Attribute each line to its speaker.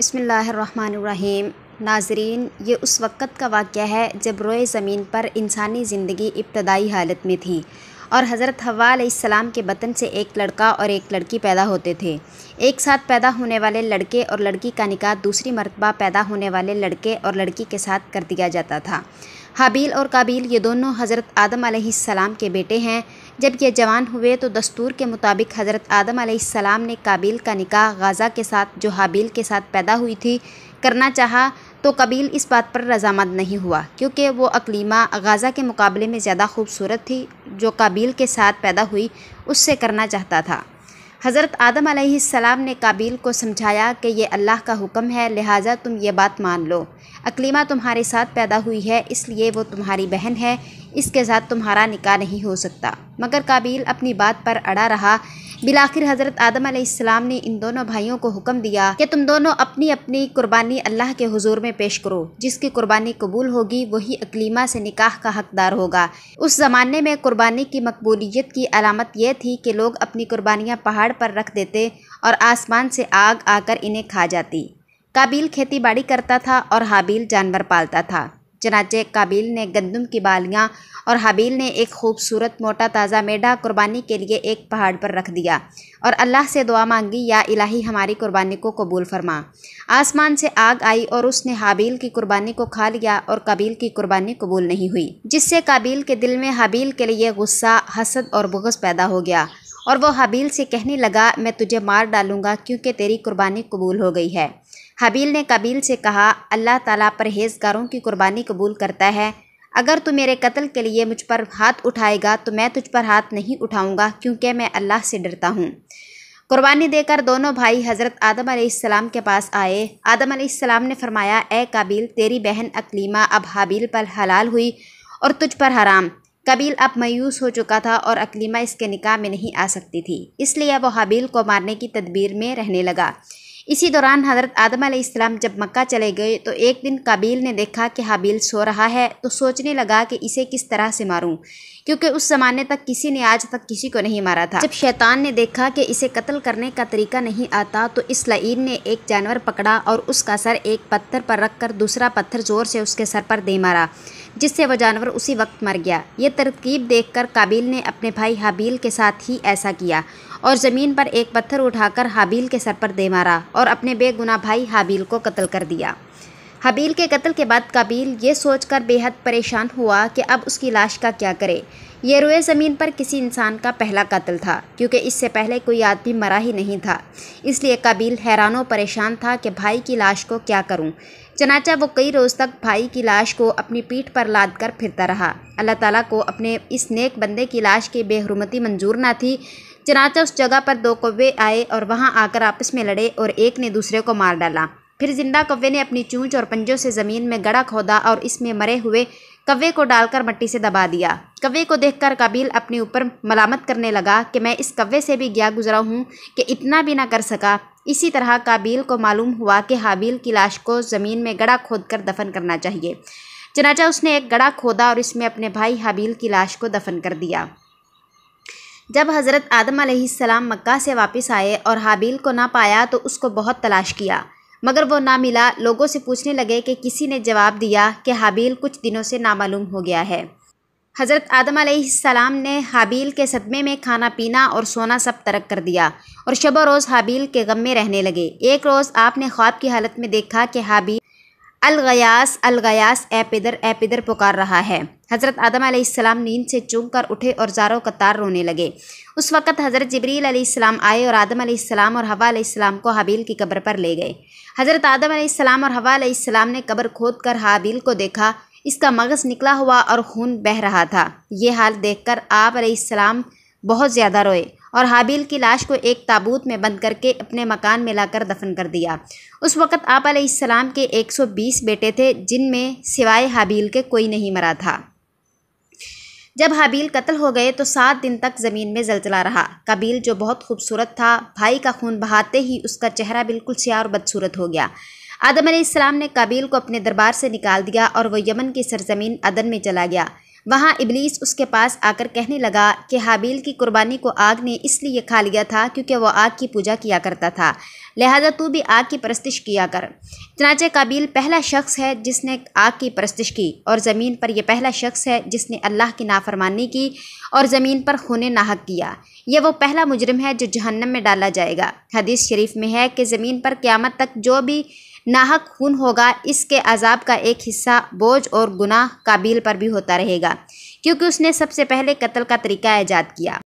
Speaker 1: बसमीम नाजरीन ये उस वक़्त का वाक़ है जब रोए ज़मीन पर इंसानी ज़िंदगी इब्तदाई हालत में थी और हज़रत हवाम के बतन से एक लड़का और एक लड़की पैदा होते थे एक साथ पैदा होने वाले लड़के और लड़की का निकाह दूसरी मरतबा पैदा होने वाले लड़के और लड़की के साथ कर दिया जाता था हबील और काबिल ये दोनों हज़रत आदम सलाम के बेटे हैं जब ये जवान हुए तो दस्तूर के मुताबिक हज़रत आदम सलाम ने काबिल का निकाह गाज़ा के साथ जो हाबिल के साथ पैदा हुई थी करना चाहा तो कबील इस बात पर रजामंद नहीं हुआ क्योंकि वो अकलीमा गाज़ा के मुकाबले में ज़्यादा खूबसूरत थी जो काबिल के साथ पैदा हुई उससे करना चाहता था हज़रत आदम सलाम ने काबिल को समझाया कि ये अल्लाह का हुक्म है लिहाजा तुम ये बात मान लो अकलीमा तुम्हारे साथ पैदा हुई है इसलिए वो तुम्हारी बहन है इसके साथ तुम्हारा निकाह नहीं हो सकता मगर काबिल अपनी बात पर अड़ा रहा बिलाखिर हज़रत आदम आसमाम ने इन दोनों भाइयों को हुक्म दिया कि तुम दोनों अपनी अपनी कुर्बानी अल्लाह के हुजूर में पेश करो जिसकी कुर्बानी कबूल होगी वही अकलीमा से निकाह का हकदार होगा उस ज़माने में कुर्बानी की मकबूलियत की अलामत यह थी कि लोग अपनी कुर्बानियाँ पहाड़ पर रख देते और आसमान से आग आकर इन्हें खा जाती काबिल खेती बाड़ी करता था और हाबिल जानवर पालता था चनाचे काबिल ने गंदम की बालियाँ और हाबिल ने एक खूबसूरत मोटा ताज़ा मेढा कुर्बानी के लिए एक पहाड़ पर रख दिया और अल्लाह से दुआ मांगी या इलाही हमारी कुर्बानी को कबूल फरमा आसमान से आग आई और उसने हाबिल की कुर्बानी को खा लिया और काबिल की कुर्बानी कबूल नहीं हुई जिससे काबिल के दिल में हाबिल के लिए गुस्सा हसद और बुगस पैदा हो गया और वह हाबिल से कहने लगा मैं तुझे मार डालूंगा क्योंकि तेरी कुर्बानी कबूल हो गई है हबील ने कबील से कहा अल्लाह ताला परहेजगारों की कुर्बानी कबूल करता है अगर तू मेरे कत्ल के लिए मुझ पर हाथ उठाएगा तो मैं तुझ पर हाथ नहीं उठाऊँगा क्योंकि मैं अल्लाह से डरता हूँ कुर्बानी देकर दोनों भाई हज़रत आदम आसमाम के पास आए आदम आसमाम ने फरमाया ए काबिल तेरी बहन अकलीमा अब हाबील पर हलाल हुई और तुझ पर हराम कबील अब मायूस हो चुका था और अकलीमा इसके निकाह में नहीं आ सकती थी इसलिए वो हाबील को मारने की तदबीर में रहने लगा इसी दौरान हज़रत आदम आलाम जब मक्का चले गए तो एक दिन काबिल ने देखा कि हाबिल सो रहा है तो सोचने लगा कि इसे किस तरह से मारूं क्योंकि उस ज़माने तक किसी ने आज तक किसी को नहीं मारा था जब शैतान ने देखा कि इसे कत्ल करने का तरीका नहीं आता तो इस लईन ने एक जानवर पकड़ा और उसका सर एक पत्थर पर रखकर दूसरा पत्थर ज़ोर से उसके सर पर दे मारा जिससे वह जानवर उसी वक्त मर गया ये तरकीब देखकर काबिल ने अपने भाई हाबील के साथ ही ऐसा किया और ज़मीन पर एक पत्थर उठाकर हाबील के सर पर दे मारा और अपने बेगुनाह भाई हाबील को कत्ल कर दिया हाबील के कत्ल के बाद काबिल ये सोचकर बेहद परेशान हुआ कि अब उसकी लाश का क्या करे ये रुए ज़मीन पर किसी इंसान का पहला कत्ल था क्योंकि इससे पहले कोई आदमी मरा ही नहीं था इसलिए कबील हैरानों परेशान था कि भाई की लाश को क्या करूं चनाचा वो कई रोज़ तक भाई की लाश को अपनी पीठ पर लाद कर फिरता रहा अल्लाह ताला को अपने इस नेक बंदे की लाश की बेहरमती मंजूर ना थी चनाचा उस जगह पर दो कौवे आए और वहाँ आकर आपस में लड़े और एक ने दूसरे को मार डाला फिर जिंदा कव्वे ने अपनी चूंच और पंजों से ज़मीन में गड़ा खोदा और इसमें मरे हुए कव्वे को डालकर मट्टी से दबा दिया कव्वे को देखकर काबिल अपने ऊपर मलामत करने लगा कि मैं इस कव्वे से भी गया गुजरा हूँ कि इतना भी ना कर सका इसी तरह काबिल को मालूम हुआ कि हाबिल की लाश को ज़मीन में गड़ा खोद कर दफन करना चाहिए चनाचा उसने एक गड़ा खोदा और इसमें अपने भाई हाबिल की लाश को दफन कर दिया जब हज़रत आदम सलाम मक्का से वापस आए और हाबिल को ना पाया तो उसको बहुत तलाश किया मगर वो ना मिला लोगों से पूछने लगे कि किसी ने जवाब दिया कि हाबील कुछ दिनों से नामालूम हो गया है हज़रत आदम सलाम ने हाबील के सदमे में खाना पीना और सोना सब तरक कर दिया और शब रोज़ हाबील के गम में रहने लगे एक रोज़ आपने ख्वाब की हालत में देखा कि हाबील अलगयास अलगयास ऐप इधर ऐप इधर पुकार रहा है हज़रत आदम आसमाम नींद से चूंग कर उठे और जारो कतार रोने लगे उस वक़्त हज़रत जबरील आसमाम आए और आदम आसमाम और हवा आसमाम को हाबील की कब्र पर ले गए हज़रत आदम आसमाम और हवा आसमाम ने कब्र खोद कर हाबील को देखा इसका मगज़ निकला हुआ और खून बह रहा था ये हाल कर आप आसमाम बहुत ज़्यादा रोए और हाबिल की लाश को एक ताबूत में बंद करके अपने मकान में लाकर दफन कर दिया उस वक़्त आप एक के 120 बेटे थे जिनमें सिवाय हाबील के कोई नहीं मरा था जब हाबील कत्ल हो गए तो सात दिन तक ज़मीन में जलजला रहा कबील जो बहुत खूबसूरत था भाई का खून बहाते ही उसका चेहरा बिल्कुल स्या और बदसूरत हो गया आदम ने कबील को अपने दरबार से निकाल दिया और वह यमन की सरजमीन अदन में चला गया वहाँ इबलीस उसके पास आकर कहने लगा कि हाबील की कुर्बानी को आग ने इसलिए खा लिया था क्योंकि वह आग की पूजा किया करता था लिहाजा तू भी आग की परस्तिश किया कर चनाचे काबिल पहला शख्स है जिसने आग की परस्तिश की और ज़मीन पर यह पहला शख्स है जिसने अल्लाह की नाफरमानी की और ज़मीन पर खून नाहक किया यह वो पहला मुजरम है जो जहन्नम में डाला जाएगा हदीस शरीफ में है कि ज़मीन पर क़्यामत तक जो भी नाहक खून होगा इसके अजाब का एक हिस्सा बोझ और गुनाह काबिल पर भी होता रहेगा क्योंकि उसने सबसे पहले कत्ल का तरीका ऐजाद किया